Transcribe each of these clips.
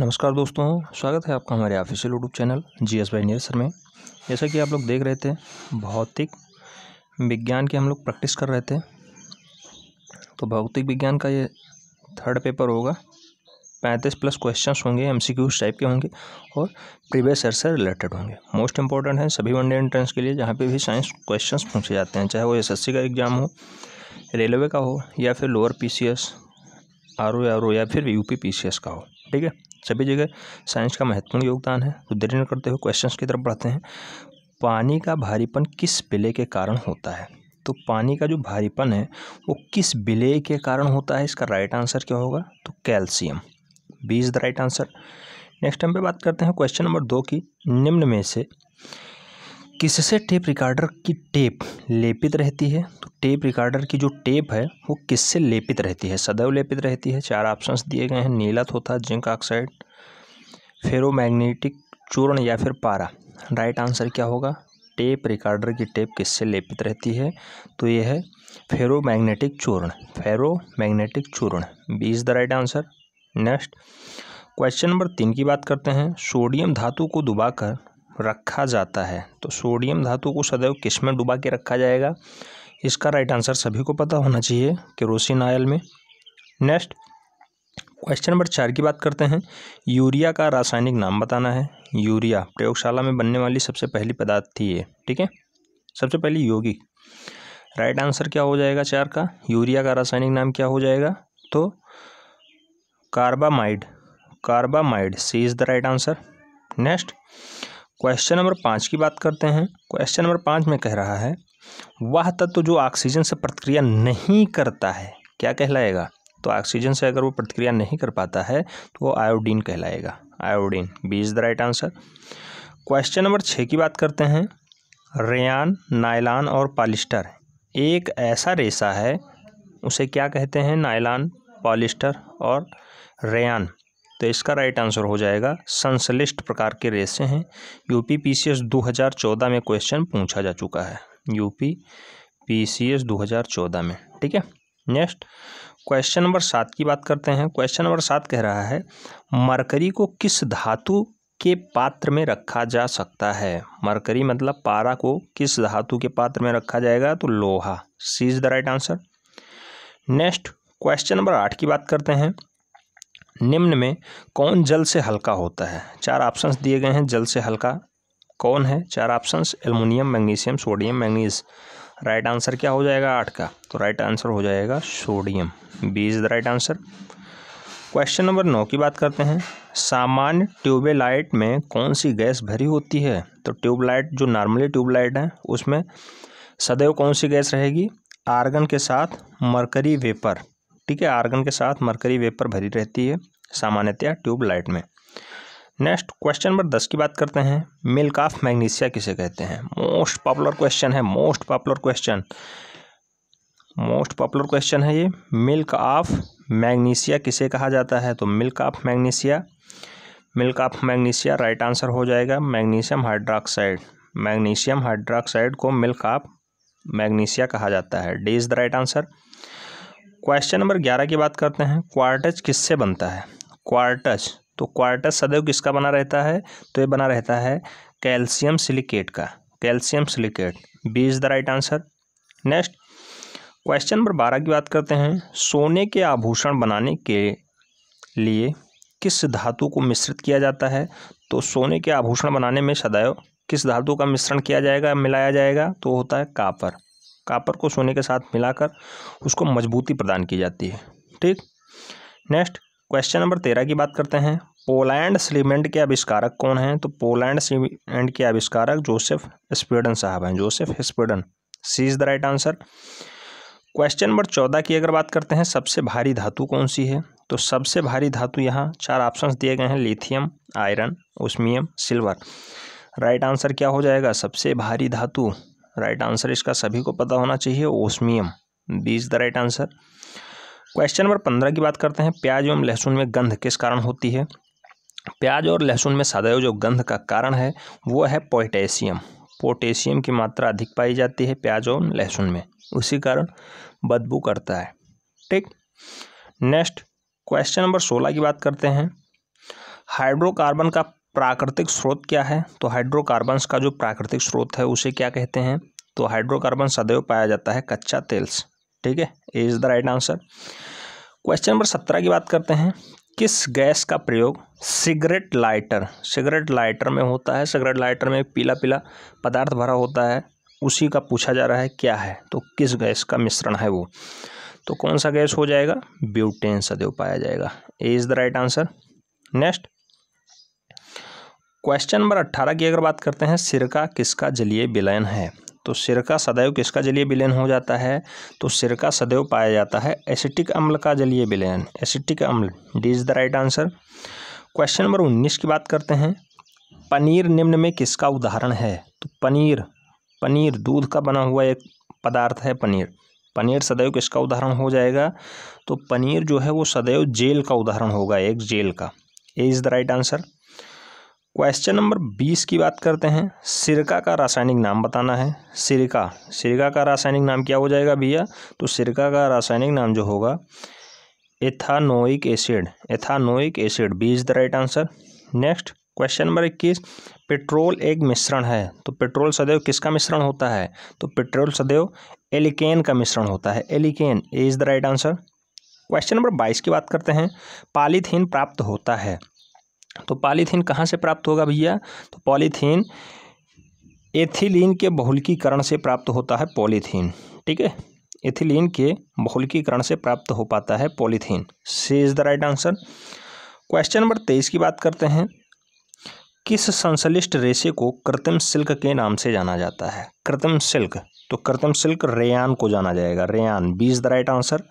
नमस्कार दोस्तों स्वागत है आपका हमारे official YouTube channel G S बाई सर में जैसा कि आप लोग देख रहे थे भौतिक विज्ञान की हम लोग प्रैक्टिस कर रहे थे तो भौतिक विज्ञान का ये थर्ड पेपर होगा पैंतीस प्लस क्वेश्चंस होंगे एम सी टाइप के होंगे और प्रीवियस ईयर से रिलेटेड होंगे मोस्ट इंपॉर्टेंट है सभी वनडे एंट्रेंस के लिए जहाँ पर भी साइंस क्वेश्चन पूछे जाते हैं चाहे वो एस का एग्ज़ाम हो रेलवे का हो या फिर लोअर पीसीएस आरओ आरओ या फिर यू पी का हो ठीक है सभी जगह साइंस का महत्वपूर्ण योगदान है तो दृढ़ करते हुए क्वेश्चंस की तरफ बढ़ते हैं पानी का भारीपन किस बिले के कारण होता है तो पानी का जो भारीपन है वो किस बिले के कारण होता है इसका राइट आंसर क्या होगा तो calcium B is the right answer next हम पे बात करते हैं क्वेश्चन नंबर दो की निम्न में से किससे टेप रिकॉर्डर की टेप लेपित रहती है तो टेप रिकॉर्डर की जो टेप है वो किससे लेपित रहती है सदैव लेपित रहती है चार ऑप्शंस दिए गए हैं नीला थोथा जिंक ऑक्साइड फेरोमैग्नेटिक चूर्ण या फिर पारा राइट आंसर क्या होगा टेप रिकॉर्डर की टेप किससे लेपित रहती है तो ये है फेरोमैग्नेटिक चूर्ण फेरोमैग्नेटिक चूर्ण B is the right answer next question number तीन की बात करते हैं सोडियम धातु को दुबाकर रखा जाता है तो सोडियम धातु को सदैव किस में डुबा के रखा जाएगा इसका राइट आंसर सभी को पता होना चाहिए केरोसिन आयल में नेक्स्ट क्वेश्चन नंबर चार की बात करते हैं यूरिया का रासायनिक नाम बताना है यूरिया प्रयोगशाला में बनने वाली सबसे पहली पदार्थ थी ये ठीक है सबसे पहली योगी राइट आंसर क्या हो जाएगा चार का यूरिया का रासायनिक नाम क्या हो जाएगा तो carbamide carbamide C is the right answer next question number पाँच की बात करते हैं क्वेश्चन नंबर पाँच में कह रहा है वह तत्व तो जो ऑक्सीजन से प्रतिक्रिया नहीं करता है क्या कहलाएगा तो ऑक्सीजन से अगर वो प्रतिक्रिया नहीं कर पाता है तो वो आयोडीन कहलाएगा iodine B is the right answer question number छः की बात करते हैं रेयान नायलान और पॉलिस्टर एक ऐसा रेशा है उसे क्या कहते हैं नायलान पॉलिस्टर और रेयान तो इसका राइट आंसर हो जाएगा संश्लिष्ट प्रकार के रेसे हैं यूपी हज़ार 2014 में क्वेश्चन पूछा जा चुका है यूपी हज़ार 2014 में ठीक है नेक्स्ट क्वेश्चन नंबर सात की बात करते हैं क्वेश्चन नंबर सात कह रहा है मरकरी को किस धातु के पात्र में रखा जा सकता है मरकरी मतलब पारा को किस धातु के पात्र में रखा जाएगा तो लोहा C is the right answer next question number आठ की बात करते हैं निम्न में कौन जल से हल्का होता है चार ऑप्शंस दिए गए हैं जल से हल्का कौन है चार options aluminium magnesium sodium manganese right answer क्या हो जाएगा आठ का तो राइट आंसर हो जाएगा sodium B is the right answer question number नौ की बात करते हैं सामान्य ट्यूबलाइट में कौन सी गैस भरी होती है तो ट्यूबलाइट जो नॉर्मली ट्यूबलाइट है उसमें सदैव कौन सी गैस रहेगी आर्गन के साथ मरकरी वेपर ठीक है आर्गन के साथ मरकरी वेपर भरी रहती है सामान्यतया ट्यूब लाइट में नेक्स्ट क्वेश्चन नंबर दस की बात करते हैं मिल्क ऑफ मैग्नीशिया किसे कहते हैं मोस्ट पॉपुलर क्वेश्चन है most popular question most popular question है ये मिल्क ऑफ मैग्नीशिया किसे कहा जाता है तो milk of magnesia milk of magnesia right answer हो जाएगा मैग्नीशियम हाइड्रोक्साइड मैग्नीशियम हाइड्रोक्साइड को मिल्क ऑफ मैग्नीशिया कहा जाता है D is the right answer question number ग्यारह की बात करते हैं क्वार्टज किससे बनता है क्वार्टज तो क्वार्टज सदैव किसका बना रहता है तो ये बना रहता है कैल्शियम सिलिकेट का calcium silicate B is the right answer next question number बारह की बात करते हैं सोने के आभूषण बनाने के लिए किस धातु को मिश्रित किया जाता है तो सोने के आभूषण बनाने में सदैव किस धातु का मिश्रण किया जाएगा मिलाया जाएगा तो होता है कापर कापर को सोने के साथ मिलाकर उसको मजबूती प्रदान की जाती है ठीक नेक्स्ट क्वेश्चन नंबर तेरह की बात करते हैं पोलैंड सीमेंट के आविष्कारक कौन हैं तो पोलैंड सीमेंट के आविष्कारक जोसेफ स्पीडन साहब हैं जोसेफ स्पीडन C is the right answer question number चौदह की अगर बात करते हैं सबसे भारी धातु कौन सी है तो सबसे भारी धातु यहाँ चार ऑप्शंस दिए गए हैं lithium iron osmium silver right answer क्या हो जाएगा सबसे भारी धातु राइट आंसर इसका सभी को पता होना चाहिए osmium B is the right answer question number पंद्रह की बात करते हैं प्याज एवं लहसुन में गंध किस कारण होती है प्याज और लहसुन में सदैव जो गंध का कारण है वो है पोटेशियम पोटेशियम की मात्रा अधिक पाई जाती है प्याज और लहसुन में उसी कारण बदबू करता है ठीक नेक्स्ट क्वेश्चन नंबर सोलह की बात करते हैं हाइड्रोकार्बन का प्राकृतिक स्रोत क्या है तो हाइड्रोकार्बन्स का जो प्राकृतिक स्रोत है उसे क्या कहते हैं तो हाइड्रोकार्बन सदैव पाया जाता है कच्चा तेल से ठीक है A is the right answer question number सत्रह की बात करते हैं किस गैस का प्रयोग सिगरेट लाइटर सिगरेट लाइटर में होता है सिगरेट लाइटर में पीला पीला पदार्थ भरा होता है उसी का पूछा जा रहा है क्या है तो किस गैस का मिश्रण है वो तो कौन सा गैस हो जाएगा ब्यूटेन सदैव पाया जाएगा A is the right answer next question number अट्ठारह की अगर बात करते हैं सिरका किसका जलीय विलयन है तो सिरका सदैव किसका जलीय विलयन हो जाता है तो सिरका सदैव पाया जाता है एसिटिक अम्ल का जलीय विलयन एसिटिक अम्ल D is the right answer question number उन्नीस की बात करते हैं पनीर निम्न में किसका उदाहरण है तो पनीर पनीर दूध का बना हुआ एक पदार्थ है पनीर पनीर सदैव किसका उदाहरण हो जाएगा तो पनीर जो है वो सदैव जेल का उदाहरण होगा एक जेल का A is the right answer question number बीस की बात करते हैं सिरका का रासायनिक नाम बताना है सिरका सिरका का रासायनिक नाम क्या हो जाएगा भैया तो सिरका का रासायनिक नाम जो होगा ethanoic acid ethanoic acid B is the right answer next question number इक्कीस पेट्रोल एक मिश्रण है तो पेट्रोल सदैव किसका मिश्रण होता है तो पेट्रोल सदैव एलिकेन का मिश्रण होता है alkane A is the right answer question number बाईस की बात करते हैं पालीथीन प्राप्त होता है तो पॉलीथीन कहाँ से प्राप्त होगा भैया तो पॉलीथीन एथिलीन के बहुलकीकरण से प्राप्त होता है पॉलीथीन ठीक है एथिलीन के बहुलकीकरण से प्राप्त हो पाता है polythene C is the right answer question number तेईस की बात करते हैं किस संश्लिष्ट रेशे को कृत्रिम सिल्क के नाम से जाना जाता है कृत्रिम सिल्क तो कृत्रिम सिल्क रेयान को जाना जाएगा rayon B is the right answer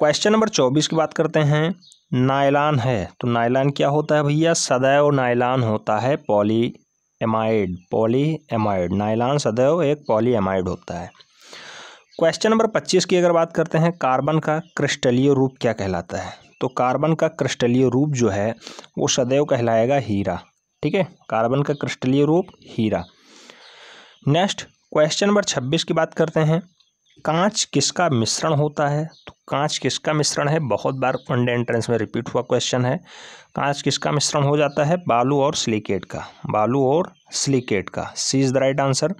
question number चौबीस की बात करते हैं नायलान है तो नायलान क्या होता है भैया सदैव नायलान होता है poly amide poly amide nylon सदैव एक पॉली एमाइड होता है क्वेश्चन नंबर पच्चीस की अगर बात करते हैं कार्बन का क्रिस्टलीय रूप क्या कहलाता है तो कार्बन का क्रिस्टलीय रूप जो है वो सदैव कहलाएगा हीरा ठीक है कार्बन का क्रिस्टलीय रूप हीरा नेक्स्ट क्वेश्चन नंबर छब्बीस की बात करते हैं कांच किसका मिश्रण होता है तो कांच किसका मिश्रण है बहुत बार वनडे एंट्रेंस में रिपीट हुआ क्वेश्चन है कांच किसका मिश्रण हो जाता है बालू और सिलिकेट का बालू और सिलिकेट का C is the right answer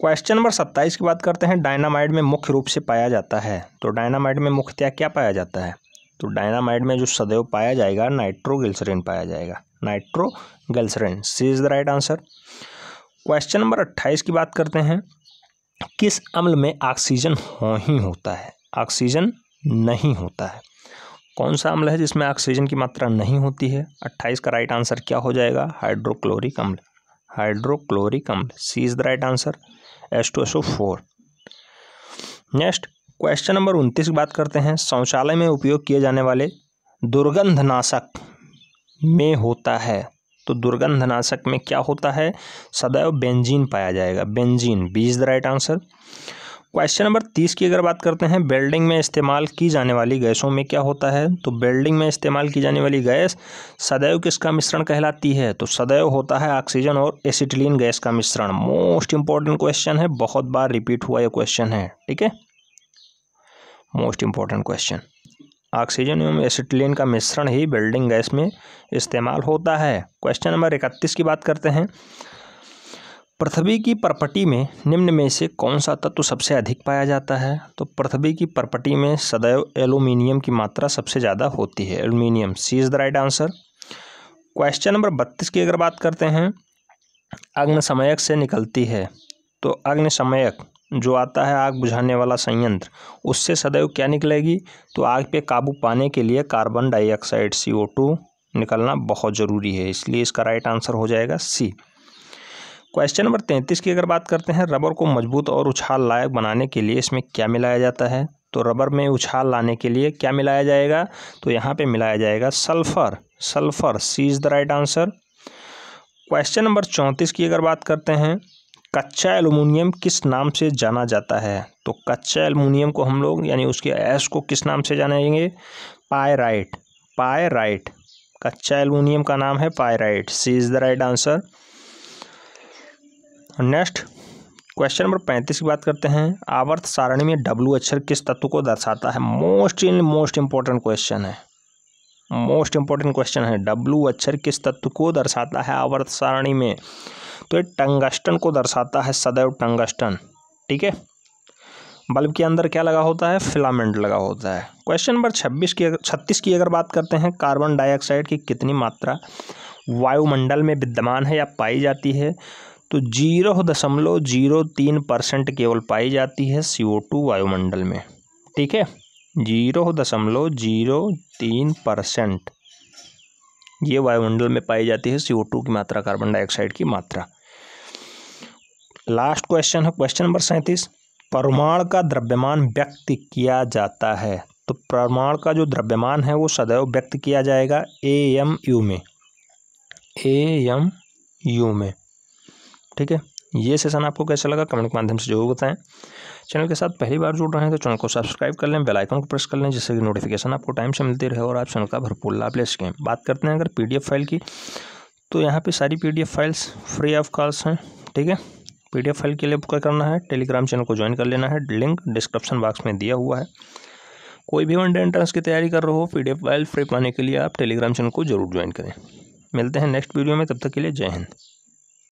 question number सत्ताईस की बात करते हैं डायनामाइड में मुख्य रूप से पाया जाता है तो डायनामाइड में मुख्यतया क्या पाया जाता है तो डायनामाइड में जो सदैव पाया जाएगा नाइट्रोगिल्सरीन पाया जाएगा nitroglycerine C is the right answer question number अट्ठाईस की बात करते हैं किस अम्ल में ऑक्सीजन हो ही होता है ऑक्सीजन नहीं होता है कौन सा अम्ल है जिसमें ऑक्सीजन की मात्रा नहीं होती है अट्ठाईस का राइट आंसर क्या हो जाएगा हाइड्रोक्लोरिक अम्ल हाइड्रोक्लोरिक अम्ल C is the right answer S two S O four next question number उनतीस की बात करते हैं शौचालय में उपयोग किए जाने वाले दुर्गंधनाशक में होता है तो दुर्गंधनाशक में क्या होता है सदैव बेंजीन पाया जाएगा benzene B is the right answer question number तीस की अगर बात करते हैं बेल्डिंग में इस्तेमाल की जाने वाली गैसों में क्या होता है तो बेल्डिंग में इस्तेमाल की जाने वाली गैस सदैव किसका मिश्रण कहलाती है तो सदैव होता है ऑक्सीजन और एसिटिलीन गैस का मिश्रण मोस्ट इंपॉर्टेंट क्वेश्चन है बहुत बार रिपीट हुआ यह क्वेश्चन है ठीक है मोस्ट इंपॉर्टेंट क्वेश्चन ऑक्सीजन एवं एसिटिलीन का मिश्रण ही बिल्डिंग गैस में इस्तेमाल होता है क्वेश्चन नंबर इकतीस की बात करते हैं पृथ्वी की परपटी में निम्न में से कौन सा तत्व सबसे अधिक पाया जाता है तो पृथ्वी की परपटी में सदैव एलुमिनियम की मात्रा सबसे ज़्यादा होती है aluminium C is the right answer question number बत्तीस की अगर बात करते हैं अग्नि समयक से निकलती है तो अग्नि समयक जो आता है आग बुझाने वाला संयंत्र उससे सदैव क्या निकलेगी तो आग पे काबू पाने के लिए carbon dioxide C O two निकलना बहुत ज़रूरी है इसलिए इसका राइट आंसर हो जाएगा सी क्वेश्चन नंबर तैंतीस की अगर बात करते हैं रबर को मजबूत और उछाल लायक बनाने के लिए इसमें क्या मिलाया जाता है तो रबर में उछाल लाने के लिए क्या मिलाया जाएगा तो यहाँ पे मिलाया जाएगा sulphur sulphur C is the right answer question number चौंतीस की अगर बात करते हैं कच्चा एलुमिनियम किस नाम से जाना जाता है तो कच्चा एलुमिनियम को हम लोग यानी उसके एस को किस नाम से जानेंगे पायराइट पायराइट कच्चा एलुमिनियम का नाम है pyrite C is the right answer next question number पैंतीस की बात करते हैं आवर्त सारणी में डब्लू अक्षर किस तत्व को दर्शाता है most in most important question है मोस्ट इंपॉर्टेंट क्वेश्चन है डब्लू अक्षर किस तत्व को दर्शाता है आवर्त सारणी में तो ये टंगस्टन को दर्शाता है सदैव टंगस्टन ठीक है बल्ब के अंदर क्या लगा होता है फिलामेंट लगा होता है क्वेश्चन नंबर छब्बीस की छत्तीस की अगर बात करते हैं कार्बन डाइऑक्साइड की कितनी मात्रा वायुमंडल में विद्यमान है या पाई जाती है तो जीरो दशमलव जीरो तीन परसेंट केवल पाई जाती है सी ओ टू वायुमंडल में ठीक है जीरो दशमलव जीरो तीन परसेंट ये वायुमंडल में पाई जाती है सी की मात्रा कार्बन डाइऑक्साइड की मात्रा लास्ट क्वेश्चन है क्वेश्चन नंबर सैंतीस परमाणु का द्रव्यमान व्यक्त किया जाता है तो परमाणु का जो द्रव्यमान है वो सदैव व्यक्त किया जाएगा ए एम यू में ए एम यू में ठीक है ये सेशन आपको कैसा लगा कमेंट के माध्यम से जरूर बताएं चैनल के साथ पहली बार जुड़ रहे हैं तो चैनल को सब्सक्राइब कर लें बेल आइकन को प्रेस कर लें जिससे कि नोटिफिकेशन आपको टाइम से मिलती रहे और आप चैनल का भरपूर लाभ ले सकें बात करते हैं अगर पीडीएफ फाइल की तो यहाँ पे सारी PDF files free of cost हैं ठीक है एफ फाइल के लिए क्या करना है टेलीग्राम चैनल को ज्वाइन कर लेना है लिंक डिस्क्रिप्शन बॉक्स में दिया हुआ है कोई भी वनडे एंट्रेंस की तैयारी कर रहे हो एफ फाइल फ्री पाने के लिए आप टेलीग्राम चैनल को जरूर ज्वाइन करें मिलते हैं नेक्स्ट वीडियो में तब तक के लिए जय हिंद